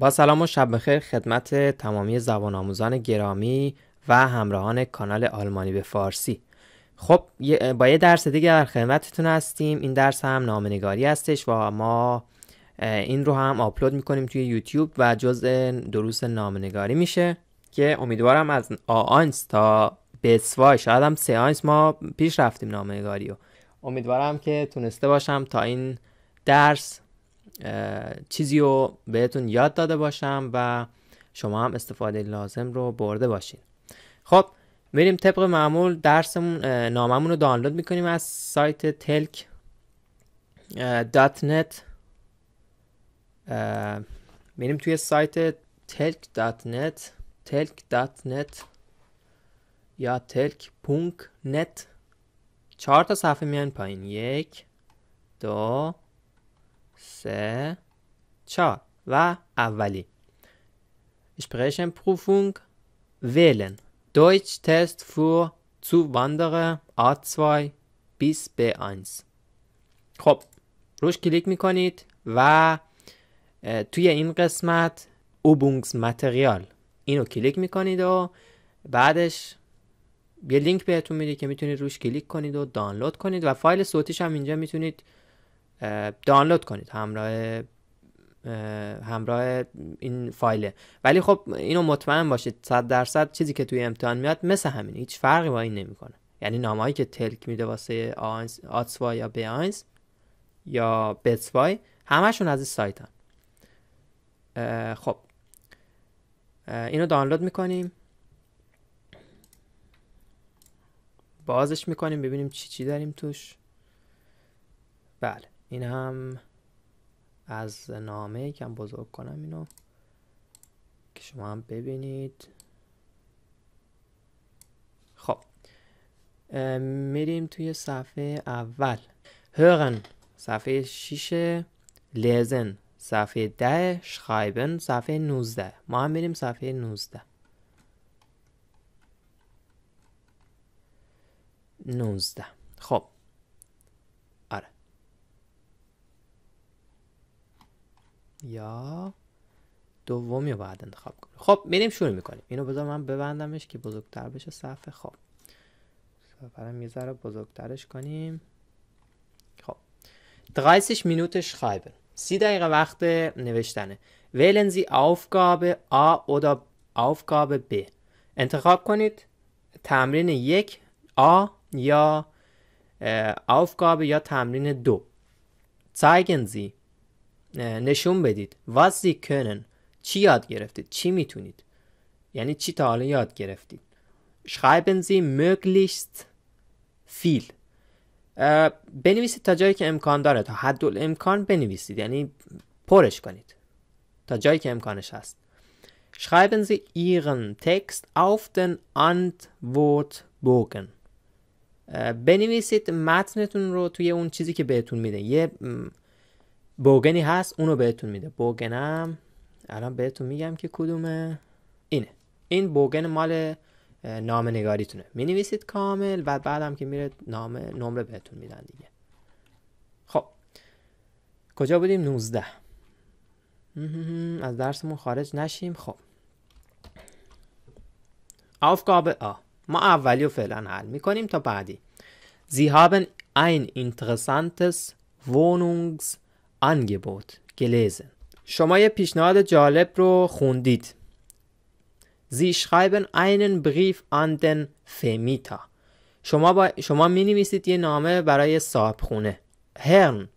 با سلام و شب بخیر خدمت تمامی زبان آموزان گرامی و همراهان کانال آلمانی به فارسی خب با یه درس دیگه در خدمتتون هستیم این درس هم نامنگاری هستش و ما این رو هم آپلود میکنیم توی یوتیوب و جزء دروس نامنگاری میشه که امیدوارم از آنس تا بسوای شاید هم آنس ما پیش رفتیم نامنگاری رو امیدوارم که تونسته باشم تا این درس چیزی رو بهتون یاد داده باشم و شما هم استفاده لازم رو برده باشین خب میریم طبق معمول درسمون ناممون رو دانلود میکنیم از سایت تلک دات نت میریم توی سایت تلک دات نت تلک دات نت یا تلک پونک نت چهار تا صفحه میان پایین یک دو سه چهار و اولی Sprechen دویچ تست فور für Zuwanderer A2 بیس B1 خب روش کلیک میکنید و توی این قسمت اوبونگز متریال اینو کلیک میکنید و بعدش یه لینک بهتون میده که میتونید روش کلیک کنید و دانلود کنید و فایل صوتیش هم اینجا میتونید دانلود کنید همراه همراه این فایله ولی خب اینو مطمئن باشید 100 درصد چیزی که توی امتحان میاد مثل همین هیچ فرقی با این نمیکنه یعنی نامهایی که تلک میده واسه آتسوا یا بیانس یا بتسوای همشون از این سایتن خب اینو دانلود میکنیم بازش میکنیم ببینیم چی چی داریم توش بله این هم از نامه یکم بزرگ کنم اینو که شما هم ببینید خب میریم توی صفحه اول هرن صفحه 6 لزن صفحه 10 شخایبن صفحه 19 ما هم میریم صفحه 19 19 خب یا دومی رو باید انتخاب کنیم خب میریم شروع میکنیم اینو بذار من ببندمش که بزرگتر بشه صفحه خب برم یه ذره بزرگترش کنیم خب 30 Minuten schreiben سی دقیقه وقت نوشتنه ویلنزی آفگابه آ A دا آفگابه B انتخاب کنید تمرین یک A یا آفگابه یا تمرین دو zeigen Sie نشون بدید وزی کنن چی یاد گرفتید چی میتونید یعنی چی تا حالا یاد گرفتید شخیبن زی möglichst فیل بنویسید تا جایی که امکان داره تا حد امکان بنویسید یعنی پرش کنید تا جایی که امکانش هست schreiben Sie Ihren Text auf den بوگن بنویسید متنتون رو توی اون چیزی که بهتون میده یه بوگنی هست اونو بهتون میده بوگنم الان بهتون میگم که کدومه اینه این بوگن مال نام نگاریتونه می نویسید کامل و هم که میره نامه نمره بهتون میدن دیگه خب کجا بودیم 19 از درسمون خارج نشیم خب آفگابه آ ما اولی و فعلا حل میکنیم تا بعدی زی هابن این انترسانتس وونونگز Angebot gelesen. شما یه پیشنهاد جالب رو خوندید. Sie schreiben einen Brief an den Vermieter. شما, با... شما می نویسید یه نامه برای صاحب خونه. هرن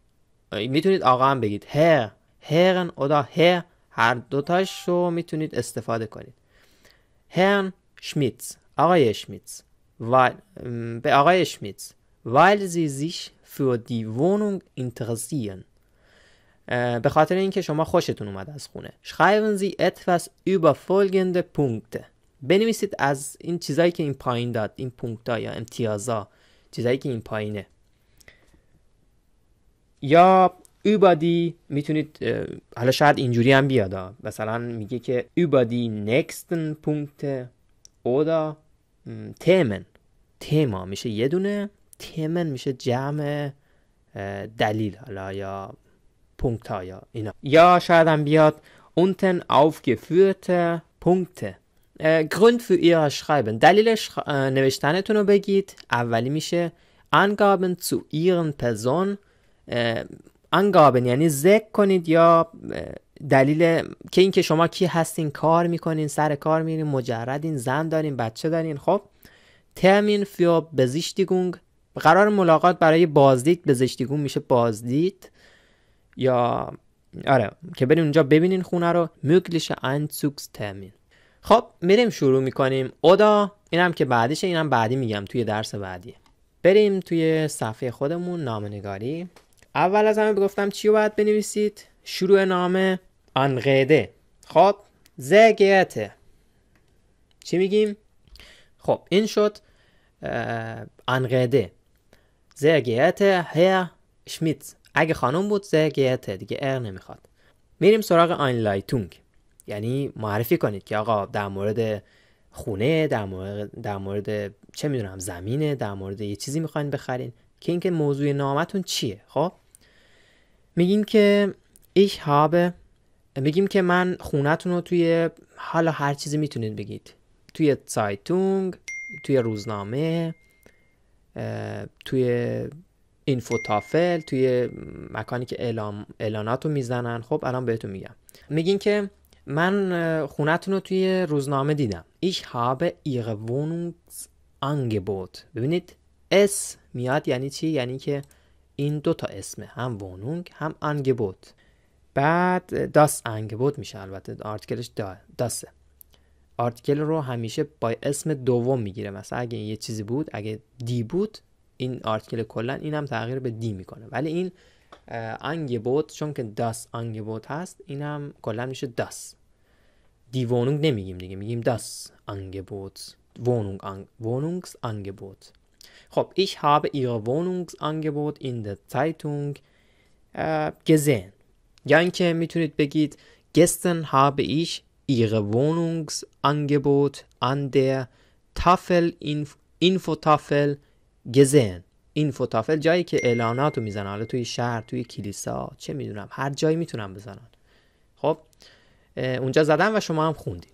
میتونید آقا هم بگید هر هرن اودا هر هر دوتاش رو میتونید استفاده کنید. هرن شمیتز آقای شمیتز و... به آقای شمیتز weil sie sich für die Wohnung interessieren. به خاطر اینکه شما خوشتون اومد از خونه schreiben Sie etwas über folgende Punkte بنویسید از این چیزایی که این پایین داد این پونکت یا امتیازا چیزایی که این پایینه یا اوبادی میتونید حالا شاید اینجوری هم بیاد مثلا میگه که اوبادی نکستن پونکت اودا تیمن تیما میشه یه دونه تیمن میشه جمع دلیل حالا یا یا اینا یا بیاد unten aufgeführte Punkte گرند äh, für ihr Schreiben دلیل نوشتنتون رو بگید اولی میشه انگابن zu ihren Person انگابن یعنی ذکر کنید یا دلیل که اینکه شما کی هستین کار میکنین سر کار میرین مجردین زن دارین بچه دارین خب ترمین فیا بزیشتیگونگ قرار ملاقات برای بازدید بزیشتیگون میشه بازدید یا آره که بریم اونجا ببینین خونه رو مگلیش انسوکس تامین خب میریم شروع میکنیم اودا اینم که بعدیشه اینم بعدی میگم توی درس بعدی بریم توی صفحه خودمون نامنگاری اول از همه بگفتم چی باید بنویسید شروع نامه انقیده خب زگیته چی میگیم خب این شد انقیده زگیته هر شمیتز اگه خانم بود زرگیته دیگه ار نمیخواد میریم سراغ آین لایتونگ یعنی معرفی کنید که آقا در مورد خونه در مورد, در مورد چه میدونم زمینه در مورد یه چیزی میخواین بخرین که اینکه موضوع نامتون چیه خب میگیم که ایش هابه میگیم که من خونتون رو توی حالا هر چیزی میتونید بگید توی سایتونگ توی روزنامه توی اینفوتافل توی مکانی که اعلام اعلانات میزنن خب الان بهتون میگم میگین که من خونتون رو توی روزنامه دیدم ایش habe ihre بود ببینید اس میاد یعنی چی یعنی که این دو تا اسمه هم وونونگ هم بود بعد داس انگبوت میشه البته آرتیکلش دا آرتیکل رو همیشه با اسم دوم میگیره مثلا اگه یه چیزی بود اگه دی بود این آرتیکل کلا این هم تغییر به دی میکنه ولی این انگبوت چون که داس انگبوت هست این هم کلا میشه داس دیوونونگ نمیگیم دیگه میگیم داس انگبوت وونونگ انگ وونونگس انگبوت خب ich وونونگس ihr Wohnungsangebot این der تایتونگ گزین یا اینکه میتونید بگید گستن ایر وونونگس ich ihre Wohnungsangebot an تافل اینفو تافل گزن این فوتافل جایی که اعلاناتو میزنن حالا توی شهر توی کلیسا چه میدونم هر جایی میتونن بزنن خب اونجا زدن و شما هم خوندین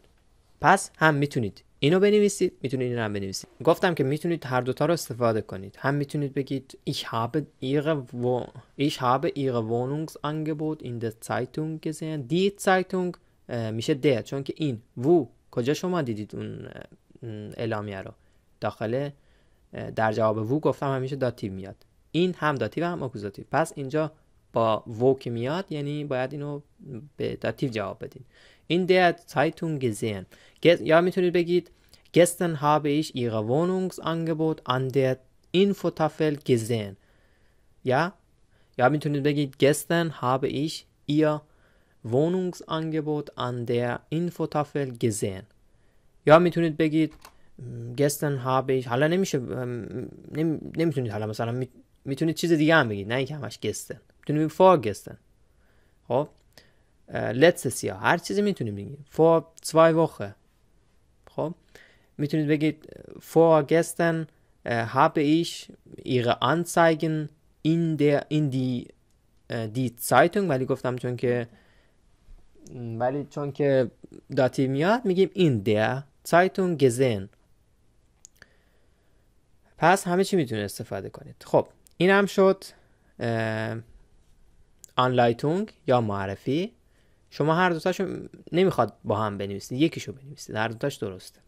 پس هم میتونید اینو بنویسید میتونید این هم بنویسید گفتم که میتونید هر دوتا رو استفاده کنید هم میتونید بگید ich habe ihre wo ich habe ihre Wohnungsangebot in der Zeitung gesehen die Zeitung میشه ده چون که این وو کجا شما دیدید اون اعلامیه رو داخل در جواب وو گفتم همیشه داتیو میاد این هم داتیو هم اکوزاتیو پس اینجا با وو که میاد یعنی باید اینو به داتیو جواب بدین این در تایتون gesehen یا میتونید بگید gestern habe ich ihre Wohnungsangebot an der اینفوتافل gesehen یا یا میتونید بگید gestern habe ich وونونگس Wohnungsangebot an der اینفوتافل gesehen یا میتونید بگید گستن ها بهش حالا نمیشه نمی... نمیتونید حالا مثلا می... میتونید چیز دیگه هم بگید نه اینکه همش گستن میتونید بگید فار گستن خب لتس سیا هر چیزی میتونید بگید فار zwei Woche خب میتونید بگید vor gestern habe ich ihre Anzeigen in der in die die Zeitung ولی گفتم چون که ولی چون که داتی میاد میگیم in der Zeitung gesehen پس همه چی میتونید استفاده کنید خب این هم شد آنلایتونگ یا معرفی شما هر دوتاشو نمیخواد با هم بنویسید یکیشو بنویسید هر دوتاش درسته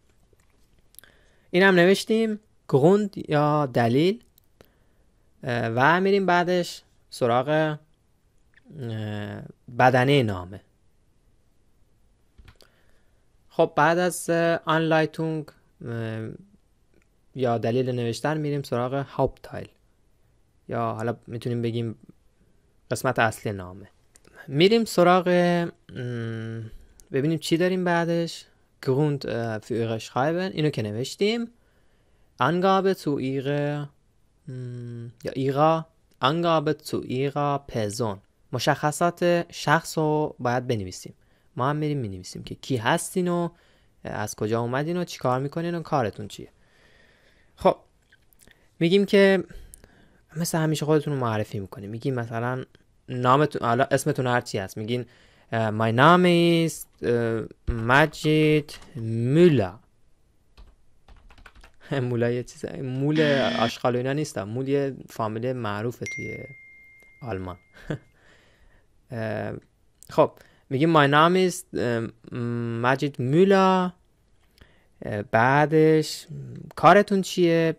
این هم نوشتیم گروند یا دلیل و میریم بعدش سراغ بدنه نامه خب بعد از آنلایتونگ یا دلیل نوشتن میریم سراغ هاپتایل یا حالا میتونیم بگیم قسمت اصلی نامه میریم سراغ ببینیم چی داریم بعدش گروند فیوره شخایبن اینو که نوشتیم انگابه تو ایغه یا ایغا انگابه تو ایغا پزون مشخصات شخص رو باید بنویسیم ما هم میریم مینویسیم که کی هستین و از کجا اومدین و کار میکنین و کارتون چیه خب میگیم که مثل همیشه خودتون رو معرفی میکنیم میگیم مثلا نامتون حالا اسمتون هر چی هست میگین My name is مجید مولا مولا یه چیز مول آشغال اینا نیست مول یه فامیل معروفه توی آلمان خب میگیم My name is مجید مولا بعدش کارتون چیه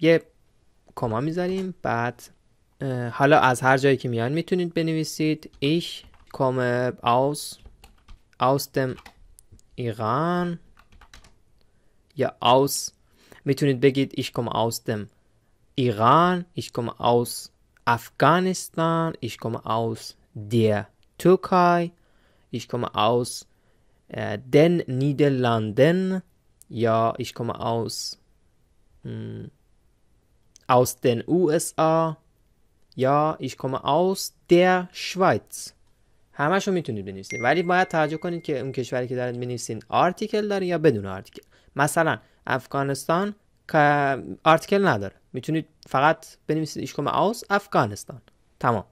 یه کما میذاریم بعد حالا از هر جایی که میان میتونید بنویسید ایش کم aus aus دم ایران یا aus میتونید بگید ایش کم aus دم ایران ایش کم aus افغانستان ایش کم aus der ترکای ایش کم aus دن äh, نیدرلاندن Ja, ich komme aus. دن hm, Aus den USA. Ja, ich komme aus der Schweiz. رو میتونید بنویسید ولی باید توجه کنید که اون کشوری که دارید بنویسید آرتیکل داره یا بدون آرتیکل مثلا افغانستان آرتیکل نداره میتونید فقط بنویسید ایشکم آوس افغانستان تمام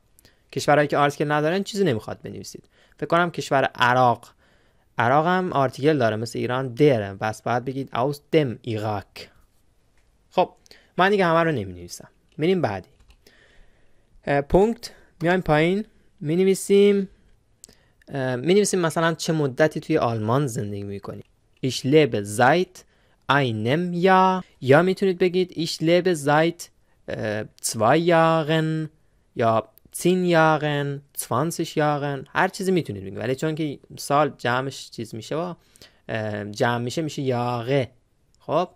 کشورهایی که آرتیکل ندارن چیزی نمیخواد بنویسید فکر کنم کشور عراق عراق هم آرتیکل داره مثل ایران دره بس باید بگید اوس دم ایراک خب من دیگه همه رو نمی نویسم میریم بعدی پونکت میایم پایین می نویسیم می نویسیم مثلا چه مدتی توی آلمان زندگی می کنیم ایش لیب زایت اینم یا یا میتونید بگید ایش لب زایت zwei Jahren یا 10 Jahren, 20 Jahren هر چیزی میتونید بگید ولی چون که سال جمعش چیز میشه و جمع میشه میشه یاغه خب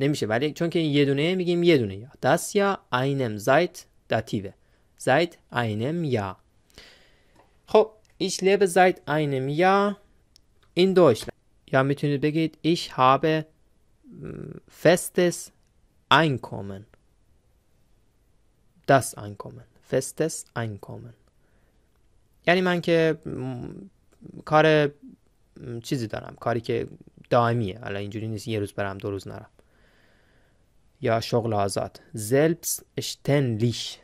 نمیشه ولی چون که یه دونه میگیم یه دونه یا دست یا اینم زایت داتیوه زایت اینم یا خب ایش لب زایت اینم یا این دوش یا میتونید بگید ایش هابه فستس اینکومن. das Einkommen, festes Einkommen یعنی من که کار چیزی دارم کاری که دائمیه حالا اینجوری نیست یه روز برم دو روز نرم یا شغل آزاد زلبس اشتنلیش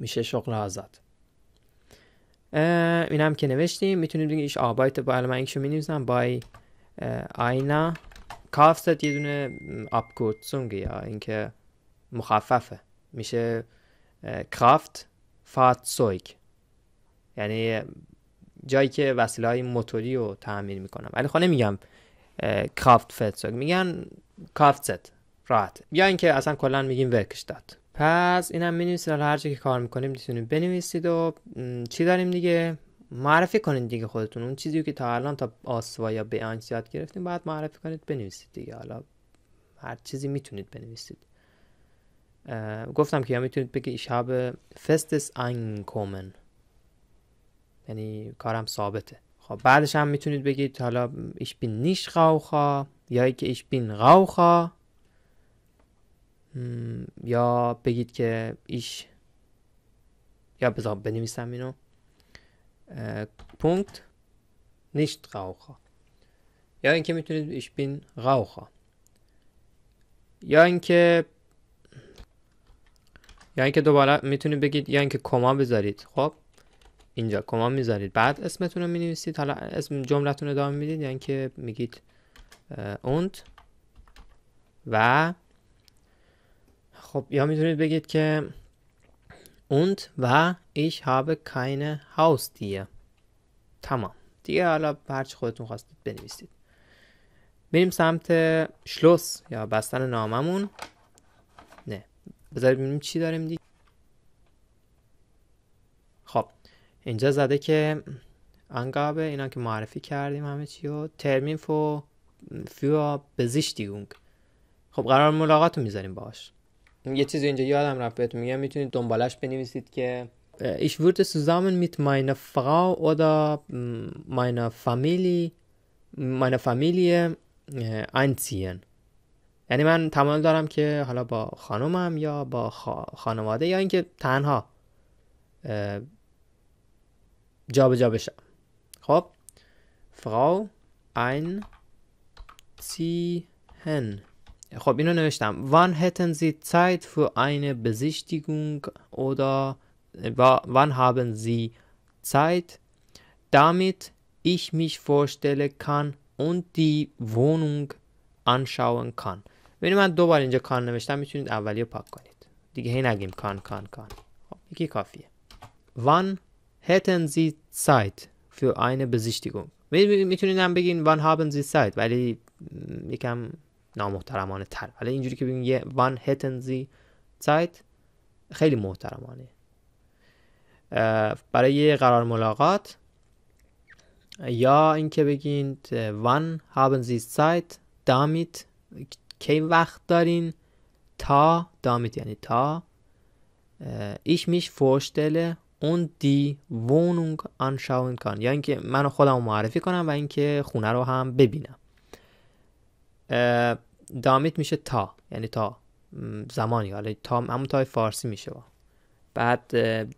میشه شغل آزاد این هم که نوشتیم میتونیم دیگه ایش آبایت با من می مینویسم بای آینا کافست یه دونه آبکورتسونگه یا اینکه مخففه میشه کرافت فاتسویگ یعنی جایی که وسیله های موتوری رو تعمیر میکنم ولی خب نمیگم کرافت سویک میگن کافتست راحت یا اینکه اصلا کلا میگیم ورکشتات پس اینم مینویسید حالا هر که کار میکنیم میتونید بنویسید و چی داریم دیگه معرفی کنید دیگه خودتون اون چیزی که تا الان تا آسوا یا بیانس یاد گرفتیم باید معرفی کنید بنویسید دیگه حالا هر چیزی میتونید بنویسید Äh, گفتم که یا میتونید بگی ich habe festes Einkommen یعنی کارم ثابته خب بعدش هم میتونید بگید حالا ich bin nicht Raucher یا hmm، که äh، ich bin Raucher یا بگید که ایش یا بذار بنویسم اینو پونکت نیشت غاوخا یا اینکه میتونید ایش بین غاوخا یا اینکه یا یعنی اینکه دوباره میتونید بگید یا یعنی اینکه کما بذارید خب اینجا کما میذارید بعد اسمتون رو مینویسید حالا اسم جملتون رو ادامه میدید یا یعنی اینکه میگید اونت و خب یا میتونید بگید که اونت و ich habe keine دیه تمام دیگه حالا هرچی خودتون خواستید بنویسید بریم سمت شلوس یا بستن ناممون بذارید ببینیم چی داریم دیگه خب اینجا زده که انگابه اینا که معرفی کردیم همه چی رو ترمین فو فیو بزیشتیگونگ خب قرار ملاقات رو میذاریم باش یه چیزی اینجا یادم رفت بهتون میگم میتونید دنبالش بنویسید که Ich würde zusammen mit meiner Frau oder meiner فامیلی meiner Familie einziehen. یعنی من تمایل دارم که حالا با خانومم یا با خانواده یا اینکه تنها جابجا جا بشم خب فرau ein ziehen خب اینو نوشتم wann hätten sie zeit für eine besichtigung oder wann haben sie zeit damit ich mich vorstellen kann und die wohnung anschauen kann ببینید من دو بار اینجا کان نوشتم میتونید اولی رو پاک کنید دیگه هی نگیم کان کان کان خب یکی کافیه وان hätten sie Zeit für eine Besichtigung میتونید هم بگین وان هابن زی Zeit ولی یکم نامحترمانه تر ولی اینجوری که بگین یه وان هتن sie خیلی محترمانه برای قرار ملاقات یا اینکه بگین وان هابن زی Zeit damit کی وقت دارین تا دامیت یعنی تا ایش میش فوشتله اون دی وونونگ آنشاون کان یا اینکه منو خودم معرفی کنم و اینکه خونه رو هم ببینم دامیت میشه تا یعنی تا زمانی حالا تا همون تای فارسی میشه با. بعد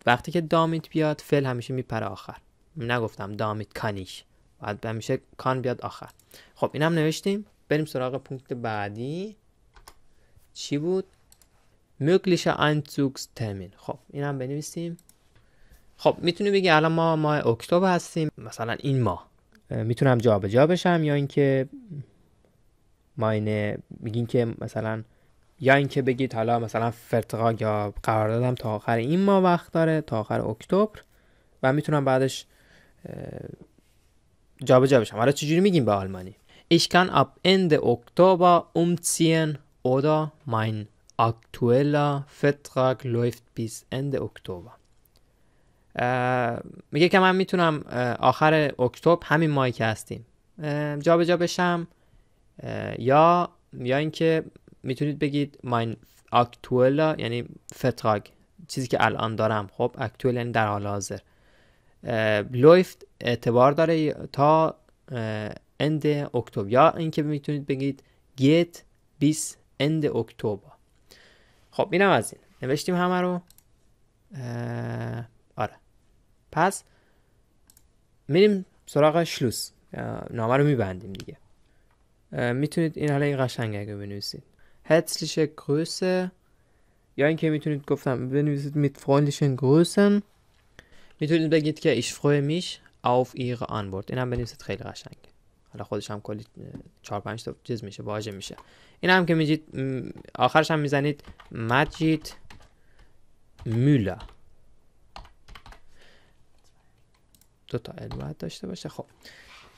وقتی که دامیت بیاد فل همیشه میپره آخر نگفتم دامیت کانیش بعد همیشه کان بیاد آخر خب اینم نوشتیم بریم سراغ پونکت بعدی چی بود مکلیش انتزوگس تمین خب این هم بنویسیم خب میتونیم بگی الان ما ماه اکتبر هستیم مثلا این ماه میتونم به جا بشم یا اینکه ماینه میگین که مثلا یا اینکه بگید حالا مثلا فرتقا یا قرار دادم تا آخر این ماه وقت داره تا آخر اکتبر و میتونم بعدش جابجا جا بشم حالا چجوری میگیم به آلمانی Ich kann ab Ende Oktober umziehen oder mein aktueller Vertrag läuft bis Ende Oktober. Äh, میگه که من میتونم آخر اکتبر همین ماهی که هستیم جابجا جا بشم یا یا اینکه میتونید بگید ماین اکتولا یعنی فتراگ چیزی که الان دارم خب اکتوئل یعنی در حال حاضر لویفت اعتبار داره تا end اکتبر یا اینکه میتونید بگید get 20 اند اکتبر خب اینم از این نوشتیم همه رو آره پس میریم سراغ شلوس نامه رو میبندیم دیگه میتونید این حالا این قشنگ اگه بنویسید هتسلیشه گروسه یا اینکه میتونید گفتم بنویسید میت freundlichen گروسن میتونید بگید که ich freue mich auf ihre این هم بنویسید خیلی قشنگه حالا خودش هم کلی 4 5 تا چیز میشه واژه میشه این هم که میجید آخرش هم میزنید مجید مولا دو تا باید داشته باشه خب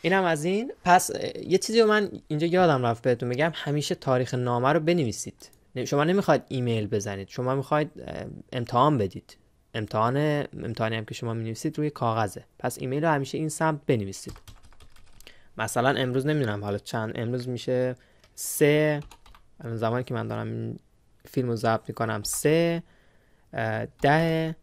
این هم از این پس یه چیزی رو من اینجا یادم رفت بهتون بگم همیشه تاریخ نامه رو بنویسید شما نمیخواید ایمیل بزنید شما میخواید امتحان بدید امتحان امتحانی هم که شما مینویسید روی کاغذه پس ایمیل رو همیشه این سمت بنویسید مثلا امروز نمیدونم حالا چند امروز میشه سه زمانی که من دارم فیلم رو ضبط میکنم سه ده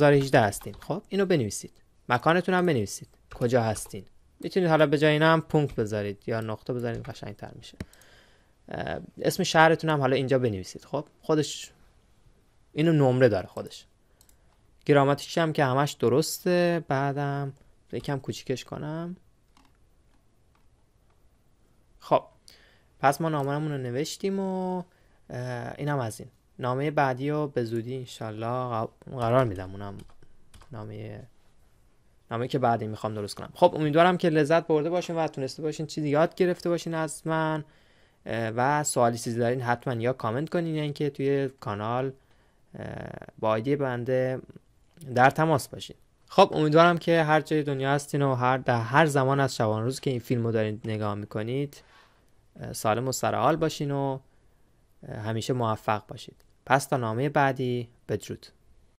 هیچده هستین. خب اینو بنویسید مکانتون هم بنویسید کجا هستین میتونید حالا به جای این هم پونک بذارید یا نقطه بذارید قشنگ تر میشه اسم شهرتون هم حالا اینجا بنویسید خب خودش اینو نمره داره خودش گراماتیکی هم که همش درسته بعدم یکم کوچیکش کنم خب پس ما ناممون رو نوشتیم و اینم از این نامه بعدی رو به زودی انشالله قرار میدم اونم نامه نامه که بعدی میخوام درست کنم خب امیدوارم که لذت برده باشین و تونسته باشین چیزی یاد گرفته باشین از من و سوالی چیزی دارین حتما یا کامنت کنین یا اینکه توی کانال با آیدی بنده در تماس باشین خب امیدوارم که هر جای دنیا هستین و هر در هر زمان از شبان روز که این فیلم رو دارید نگاه میکنید سالم و سرحال باشین و همیشه موفق باشید پس تا نامه بعدی بدرود